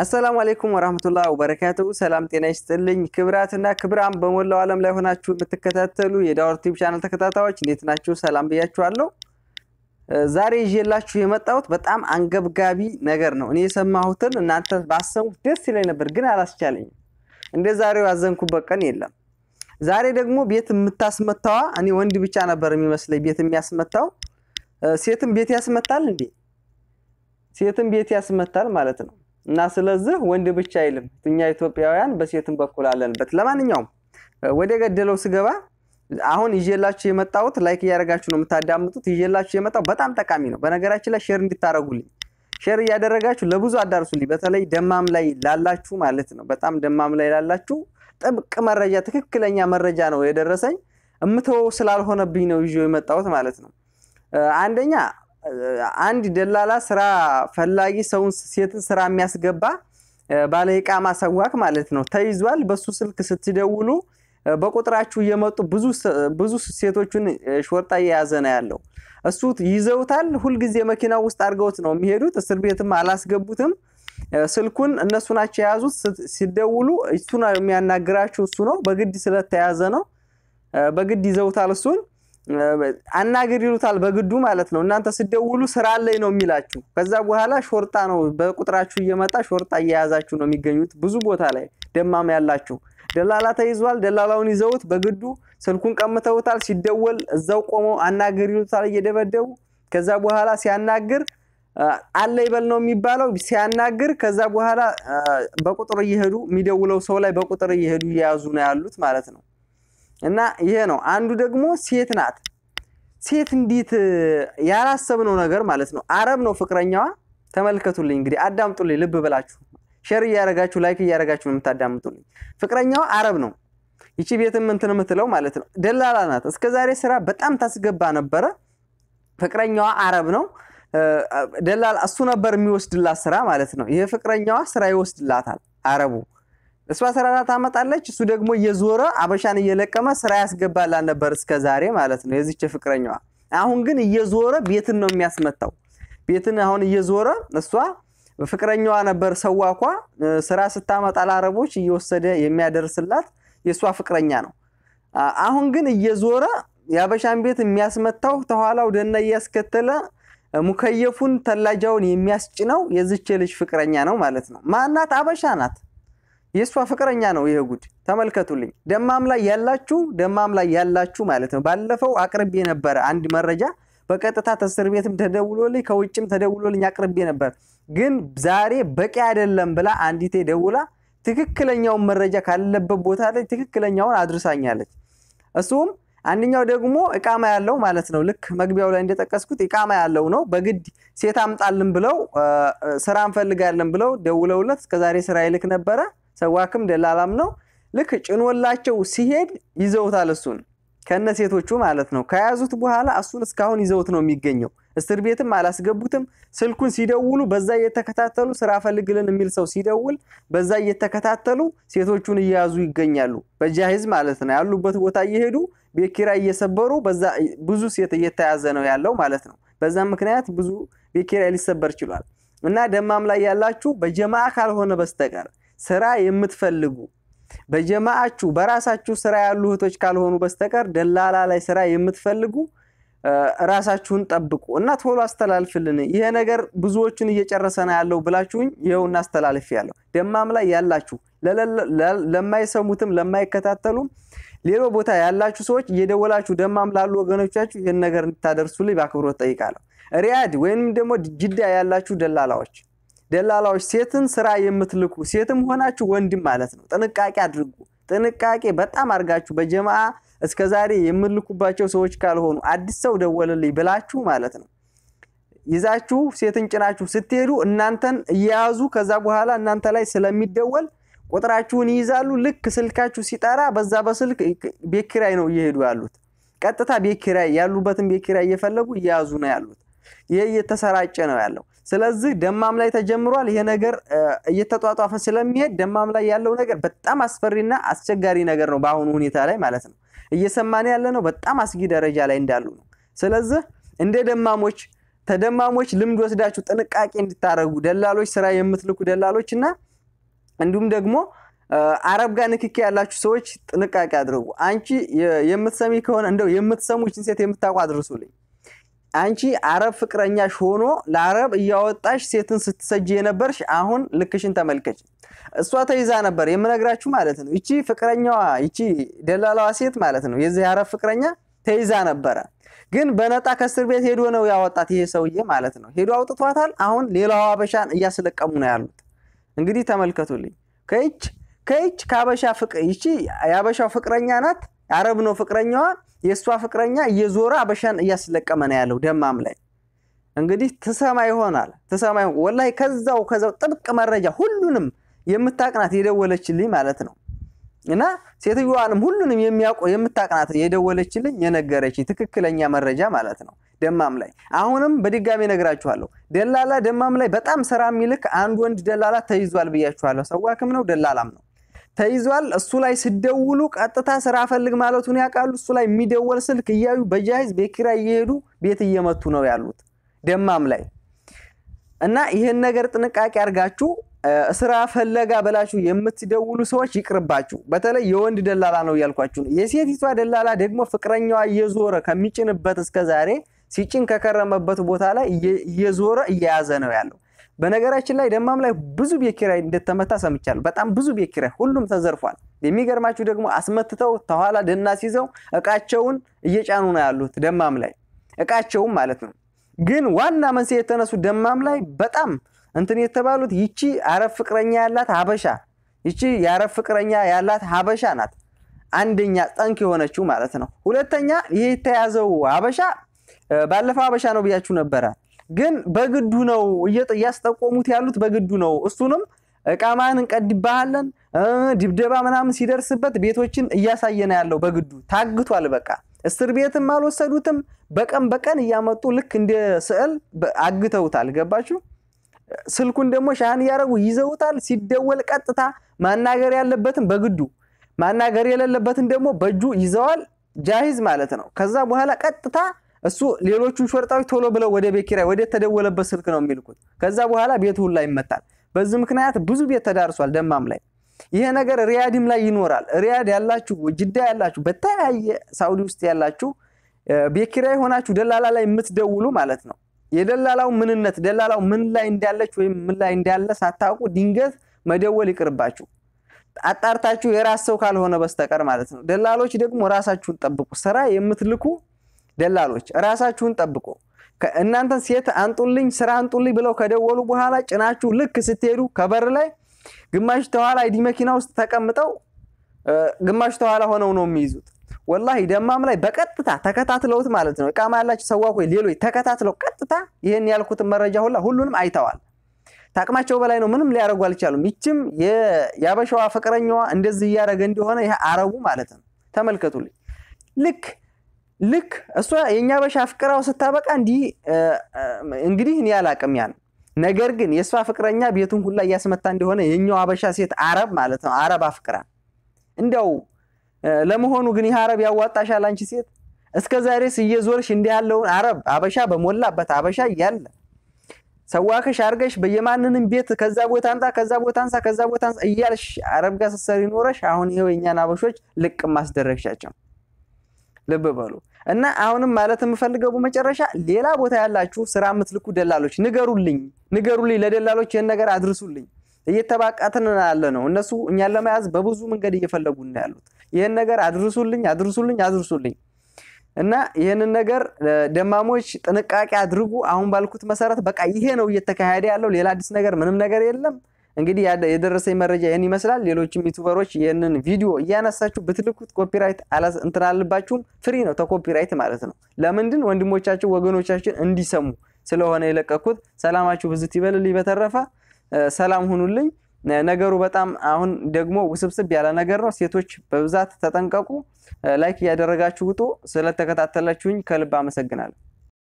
አሰላሙ አሌይኩም ወራህመቱላህ ወበረካቱ። ሰላም ጤና ይስጥልኝ። ክብራትና ክብራም በሞላው ዓለም ላይ ሆናችሁ የምትከታተሉ የዳወር ቲዩብ ቻናል ተከታታዮች እንዴት ናችሁ? ሰላም ብያችኋለሁ። ዛሬ ይዤላችሁ የመጣሁት በጣም አንገብጋቢ ነገር ነው። እኔ የሰማሁትን እናንተ ባሰሙት ደስ ይለኝ ነበር፣ ግን አላስቻለኝም። እንደ ዛሬው ያዘንኩበት ቀን የለም። ዛሬ ደግሞ ቤት የምታስመታዋ እኔ ወንድ ብቻ ነበር የሚመስለኝ ቤት የሚያስመታው። ሴትም ቤት ያስመታል እንዴ? ሴትም ቤት ያስመታል ማለት ነው። እና ስለዚህ ወንድ ብቻ አይልም። እኛ ኢትዮጵያውያን በሴትም በኩል አለንበት። ለማንኛውም ወደ ገደለው ስገባ አሁን ይዤላችሁ የመጣሁት ላይክ እያደረጋችሁ ነው የምታዳምጡት። ይዤላችሁ የመጣው በጣም ጠቃሚ ነው። በነገራችን ላይ ሼር እንዲታረጉልኝ ሼር እያደረጋችሁ ለብዙ አዳርሱልኝ። በተለይ ደማም ላይ ላላችሁ ማለት ነው። በጣም ደማም ላይ ላላችሁ ጥብቅ መረጃ፣ ትክክለኛ መረጃ ነው የደረሰኝ። እምተው ስላልሆነብኝ ነው ይዤው የመጣሁት ማለት ነው። አንደኛ አንድ ደላላ ስራ ፈላጊ ሰውን ሴትን ስራ የሚያስገባ ባለ ኢቃማ ሰዋክ ማለት ነው ተይዟል። በሱ ስልክ ስትደውሉ በቁጥራችሁ እየመጡ ብዙ ሴቶቹን ሾርጣ እየያዘ ነው ያለው። እሱ ይዘውታል። ሁልጊዜ መኪና ውስጥ አድርገውት ነው የሚሄዱት። እስር ቤትም አላስገቡትም። ስልኩን እነሱ ናቸው የያዙት። ሲደውሉ እሱ ነው እሱ ነው። በግድ ስለተያዘ ነው። በግድ ይዘውታል እሱን አናግር ይሉታል በግዱ ማለት ነው። እናንተ ስደውሉ ስራ ላይ ነው የሚላችሁ። ከዛ በኋላ ሾርጣ ነው በቁጥራችሁ እየመጣ ሾርጣ እየያዛችሁ ነው የሚገኙት። ብዙ ቦታ ላይ ደማም ያላችሁ ደላላ ተይዟል። ደላላውን ይዘውት በግዱ ስልኩን ቀምተውታል። ሲደወል እዛው ቆመው አናግር ይሉታል እየደበደቡ። ከዛ በኋላ ሲያናግር አለ ይበል ነው የሚባለው። ሲያናግር ከዛ በኋላ በቁጥር እየሄዱ የሚደውለው ሰው ላይ በቁጥር እየሄዱ እየያዙ ነው ያሉት ማለት ነው። እና ይሄ ነው። አንዱ ደግሞ ሴት ናት። ሴት እንዴት ያላሰብነው ነገር ማለት ነው። አረብ ነው ፍቅረኛዋ። ተመልከቱልኝ እንግዲህ አዳምጡልኝ፣ ልብ ብላችሁ ሼር እያደረጋችሁ ላይክ እያደረጋችሁ ነው የምታዳምጡልኝ። ፍቅረኛዋ አረብ ነው። ይቺ ቤትም እንትን የምትለው ማለት ነው ደላላ ናት። እስከዛሬ ስራ በጣም ታስገባ ነበረ። ፍቅረኛዋ አረብ ነው ደላላ እሱ ነበር የሚወስድላት ስራ ማለት ነው። ይሄ ፍቅረኛዋ ስራ ይወስድላታል አረቡ እሱ 14 ታመጣለች እሱ ደግሞ እየዞረ አበሻን እየለቀመ ስራ ያስገባላ ነበር እስከ ዛሬ ማለት ነው የዚች ፍቅረኛዋ። አሁን ግን እየዞረ ቤትን ነው የሚያስመታው። ቤትን አሁን እየዞረ እሷ ፍቅረኛዋ ነበር ሰዋኳ ስራ ስታመጣ ለአረቦች እየወሰደ የሚያደርስላት የእሷ ፍቅረኛ ነው። አሁን ግን እየዞረ የአበሻን ቤት የሚያስመታው ተኋላው ደና እያስከተለ ሙከየፉን ተላጃውን የሚያስጭነው የዚች ልጅ ፍቅረኛ ነው ማለት ነው። ማናት? አበሻ ናት። የእሷ ፍቅረኛ ነው ይሄ ጉድ። ተመልከቱልኝ። ደማም ላይ ያላችሁ ደማም ላይ ያላችሁ ማለት ነው። ባለፈው አቅርቤ ነበረ አንድ መረጃ በቀጥታ ተስር ቤትም ተደውሎልኝ ከውጭም ተደውሎልኝ አቅርቤ ነበር። ግን ዛሬ በቂ አይደለም ብላ አንዲቴ ደውላ ትክክለኛውን መረጃ ካለበት ቦታ ላይ ትክክለኛውን አድርሳኛለች። እሱም አንደኛው ደግሞ እቃማ ያለው ማለት ነው። ልክ መግቢያው ላይ እንደጠቀስኩት እቃማ ያለው ነው። በግድ ሴት አምጣልን ብለው ስራ እንፈልጋለን ብለው ደውለውለት እስከዛሬ ስራ ይልክ ነበረ ሰዋክም ደላላም ነው። ልክ ጭኖላቸው ሲሄድ ይዘውታል እሱን ከነ ሴቶቹ ማለት ነው። ከያዙት በኋላ እሱን እስካሁን ይዘውት ነው የሚገኘው። እስር ቤትም አላስገቡትም። ስልኩን ሲደውሉ በዛ እየተከታተሉ ስራ ፈልግልን የሚል ሰው ሲደውል በዛ እየተከታተሉ ሴቶቹን እየያዙ ይገኛሉ። በጃሂዝ ማለት ነው። ያሉበት ቦታ እየሄዱ ቤት ኪራይ እየሰበሩ በዛ ብዙ ሴት እየተያዘ ነው ያለው ማለት ነው። በዛ ምክንያት ብዙ ቤት ኪራይ ሊሰበር ችሏል። እና ደማም ላይ ያላችሁ በጀማ ካልሆነ በስተቀር ስራ የምትፈልጉ በጀማአችሁ በራሳችሁ ስራ ያሉ እህቶች ካልሆኑ በስተቀር ደላላ ላይ ስራ የምትፈልጉ ራሳችሁን ጠብቁ እና ቶሎ አስተላልፍልን። ይሄ ነገር ብዙዎቹን እየጨረሰ ነው ያለው ብላችሁኝ ይኸውና እናስተላልፍ ያለው ደማም ላይ ያላችሁ ለማይሰሙትም ለማይከታተሉም ሌሎ ቦታ ያላችሁ ሰዎች እየደወላችሁ ደማም ላሉ ወገኖቻችሁ ይህን ነገር እንድታደርሱልኝ በአክብሮት ጠይቃለሁ። ሪያድ ወይም ደግሞ ጅዳ ያላችሁ ደላላዎች ደላላዎች ሴትን ስራ የምትልኩ ሴትም ሆናችሁ ወንድም ማለት ነው፣ ጥንቃቄ አድርጉ። ጥንቃቄ በጣም አድርጋችሁ በጀማ ዛሬ የምልኩባቸው ሰዎች ካልሆኑ አዲስ ሰው ደወለልኝ ብላችሁ ማለት ነው ይዛችሁ ሴትን ጭናችሁ ስትሄዱ እናንተን እየያዙ ከዛ በኋላ እናንተ ላይ ስለሚደወል ቁጥራችሁን ይይዛሉ። ልክ ስልካችሁ ሲጠራ በዛ በስልክ ቤት ኪራይ ነው እየሄዱ ያሉት። ቀጥታ ቤት ኪራይ ያሉበትን ቤት ኪራይ እየፈለጉ እየያዙ ነው ያሉት። ይህ እየተሰራጨ ነው ያለው። ስለዚህ ደማም ላይ ተጀምሯል። ይሄ ነገር እየተጧጧፈ ስለሚሄድ ደማም ላይ ያለው ነገር በጣም አስፈሪና አስቸጋሪ ነገር ነው፣ በአሁኑ ሁኔታ ላይ ማለት ነው። እየሰማን ያለ ነው በጣም አስጊ ደረጃ ላይ እንዳሉ ነው። ስለዚህ እንደ ደማሞች ተደማሞች ልምድ ወስዳችሁ ጥንቃቄ እንድታደረጉ ደላሎች፣ ስራ የምትልኩ ደላሎች እና እንዲሁም ደግሞ አረብ ጋር ንክኪ ያላችሁ ሰዎች ጥንቃቄ አድርጉ። አንቺ የምትሰሚ ከሆነ እንደው የምትሰሙችን ሴት የምታውቁ አድርሱልኝ። አንቺ አረብ ፍቅረኛሽ ሆኖ ለአረብ እያወጣሽ ሴትን ስትሰጅ የነበርሽ አሁን ልክሽን ተመልከች። እሷ ተይዛ ነበር የምነግራችሁ ማለት ነው። ይቺ ፍቅረኛዋ ይቺ ደላላዋ ሴት ማለት ነው የዚህ አረብ ፍቅረኛ ተይዛ ነበረ። ግን በነጣ ከእስር ቤት ሄዶ ነው ያወጣት ይሄ ሰውዬ ማለት ነው። ሄዶ አውጥቷታል። አሁን ሌላው አበሻን እያስለቀሙ ነው ያሉት። እንግዲህ ተመልከቱልኝ። ከይች ከይች ከአበሻ ፍቅ ይቺ የአበሻው ፍቅረኛ ናት። አረብ ነው ፍቅረኛዋ የእሷ ፍቅረኛ እየዞረ አበሻን እያስለቀመ ነው ያለው ደማም ላይ እንግዲህ ትሰማ ይሆናል ትሰማ ይሆን ወላሂ ከዛው ከዛው ጥብቅ መረጃ ሁሉንም የምታቅናት የደወለችልኝ ማለት ነው እና ሴትዮዋንም ሁሉንም የሚያውቁ የምታቅናት የደወለችልኝ የነገረችኝ ትክክለኛ መረጃ ማለት ነው ደማም ላይ አሁንም በድጋሚ ነግራችኋለሁ ደላላ ደማም ላይ በጣም ስራ የሚልክ አንድ ወንድ ደላላ ተይዟል ብያችኋለሁ ሰዋክም ነው ደላላም ነው ተይዟል። እሱ ላይ ስደውሉ ቀጥታ ስራ ፈልግ ማለቱን ያውቃሉ። እሱ ላይ የሚደወል ስልክ እያዩ በጃይዝ ቤኪራ እየሄዱ ቤት እየመቱ ነው ያሉት ደማም ላይ እና ይህን ነገር ጥንቃቄ አድርጋችሁ ስራ ፈለጋ ብላችሁ የምትደውሉ ሰዎች ይቅርባችሁ። በተለይ የወንድ ደላላ ነው እያልኳችሁ። የሴቲቷ ደላላ ደግሞ ፍቅረኛዋ እየዞረ ከሚጭንበት እስከ ዛሬ ሲጭን ከከረመበት ቦታ ላይ እየዞረ እየያዘ ነው ያለው። በነገራችን ላይ ደማም ላይ ብዙ ቤት ኪራይ እንደተመታ ሰምቻለሁ። በጣም ብዙ ቤት ኪራይ ሁሉም ተዘርፏል። የሚገርማችሁ ደግሞ አስመትተው ተኋላ ደና ሲይዘው እቃቸውን እየጫኑ ነው ያሉት። ደማም ላይ እቃቸውም ማለት ነው። ግን ዋና መንስኤ የተነሱ ደማም ላይ በጣም እንትን የተባሉት ይቺ አረብ ፍቅረኛ ያላት ሀበሻ ይቺ የአረብ ፍቅረኛ ያላት ሀበሻ ናት። አንደኛ ጠንክ የሆነችው ማለት ነው። ሁለተኛ ይህ የተያዘው ሀበሻ ባለፈው ሀበሻ ነው ብያችሁ ነበራል። ግን በግዱ ነው እያስጠቆሙት ያሉት በግዱ ነው። እሱንም እቃማን እንቀድባሃለን ድብደባ ምናምን ሲደርስበት ቤቶችን እያሳየን ያለው በግዱ ታግቷል። በቃ እስር ቤትም አልወሰዱትም። በቀን በቀን እያመጡ ልክ እንደ ስዕል አግተውታል። ገባችሁ? ስልኩን ደግሞ ሻህን እያደረጉ ይዘውታል። ሲደወል ቀጥታ ማናገር ያለበትን በግዱ ማናገር የሌለበትን ደግሞ በእጁ ይዘዋል። ጃሂዝ ማለት ነው። ከዛ በኋላ ቀጥታ እሱ ሌሎቹን ሾርጣዎች ቶሎ ብለው ወደ ቤት ወደ ተደወለበት ስልክ ነው የሚልኩት። ከዛ በኋላ ቤት ሁላ ይመታል። በዚህ ምክንያት ብዙ ቤት ተዳርሷል ደማም ላይ። ይሄ ነገር ሪያድም ላይ ይኖራል። ሪያድ ያላችሁ፣ ጅዳ ያላችሁ፣ በተለያየ ሳውዲ ውስጥ ያላችሁ ቤት ሆናችሁ ደላላ ላይ የምትደውሉ ማለት ነው የደላላው ምንነት ደላላው ምን ላይ እንዳለች ወይም ምን ላይ እንዳለ ሳታውቁ ድንገት መደወል ይቅርባችሁ። አጣርታችሁ የራስ ሰው ካልሆነ በስተቀር ማለት ነው። ደላሎች ደግሞ ራሳችሁን ጠብቁ። ስራ የምትልኩ ደላሎች ራሳችሁን ጠብቁ። እናንተን ሴት አንጡልኝ፣ ስራ አንጡልኝ ብለው ከደወሉ በኋላ ጭናችሁ ልክ ስትሄዱ ከበር ላይ ግማሽ ተኋላ ዲ መኪና ውስጥ ተቀምጠው ግማሽ ተኋላ ሆነው ነው የሚይዙት። ወላሂ ደማም ላይ በቀጥታ ተከታትለውት ማለት ነው። እቃማ ያላቸው ሰዋኮ ሌሎች ተከታትለው ቀጥታ ይህን ያልኩትን መረጃ ሁላ ሁሉንም አይተዋል። ታቅማቸው በላይ ነው። ምንም ሊያደርጉ አልቻሉም። ይችም የአበሻዋ ፍቅረኛዋ እንደዚህ እያደረገ እንደሆነ ይህ አረቡ ማለት ነው። ተመልከቱልኝ ልክ ልክ እሷ የእኛ በሻ ፍቅራው ስታበቃ እንዲህ እንግዲህ እኔ አላቅም ያን ነገር ግን የእሷ ፍቅረኛ ቤቱን ሁላ እያስመታ እንደሆነ የኛው አበሻ ሴት አረብ ማለት ነው አረብ አፍቅራ እንዲያው ለመሆኑ ግን ይህ አረብ ያዋጣሻል አንቺ ሴት እስከ ዛሬስ እየዞርሽ እንዲህ ያለውን አረብ አበሻ በሞላበት አበሻ እያለ ሰዋክሽ አርገሽ በየማንንም ቤት ከዛ ቦታ አንጣ ከዛ ቦታ አንሳ ከዛ ቦታ አንሳ እያልሽ አረብ ጋር ስትሰሪ ኖረሽ አሁን ይኸው የእኛን አበሾች ልቅ ማስደረግሻቸው ልብ በሉ እና አሁንም ማለት የምፈልገው በመጨረሻ ሌላ ቦታ ያላችሁ ስራ የምትልኩ ደላሎች ንገሩልኝ፣ ንገሩልኝ፣ ለደላሎች ይህን ነገር አድርሱልኝ። እየተባቃትን ያለ ነው። እነሱ እኛን ለመያዝ በብዙ መንገድ እየፈለጉ ነው ያሉት። ይህን ነገር አድርሱልኝ፣ አድርሱልኝ፣ አድርሱልኝ እና ይህንን ነገር ደማሞች ጥንቃቄ አድርጉ። አሁን ባልኩት መሰረት በቃ ይሄ ነው እየተካሄደ ያለው። ሌላ አዲስ ነገር ምንም ነገር የለም። እንግዲህ የደረሰኝ መረጃ ይህን ይመስላል። ሌሎችም ዩቱበሮች ይህንን ቪዲዮ እያነሳችሁ ብትልኩት ኮፒራይት እንትናልባችሁም ፍሪ ነው ተኮፒራይት ማለት ነው። ለምንድን ወንድሞቻችን ወገኖቻችን እንዲሰሙ ስለሆነ የለቀኩት። ሰላማችሁ ብዝት ይበልልኝ። በተረፈ ሰላም ሁኑልኝ። ነገሩ በጣም አሁን ደግሞ ውስብስብ ያለ ነገር ነው። ሴቶች በብዛት ተጠንቀቁ። ላይክ እያደረጋችሁ ውጡ። ስለተከታተላችሁኝ ከልብ አመሰግናለሁ።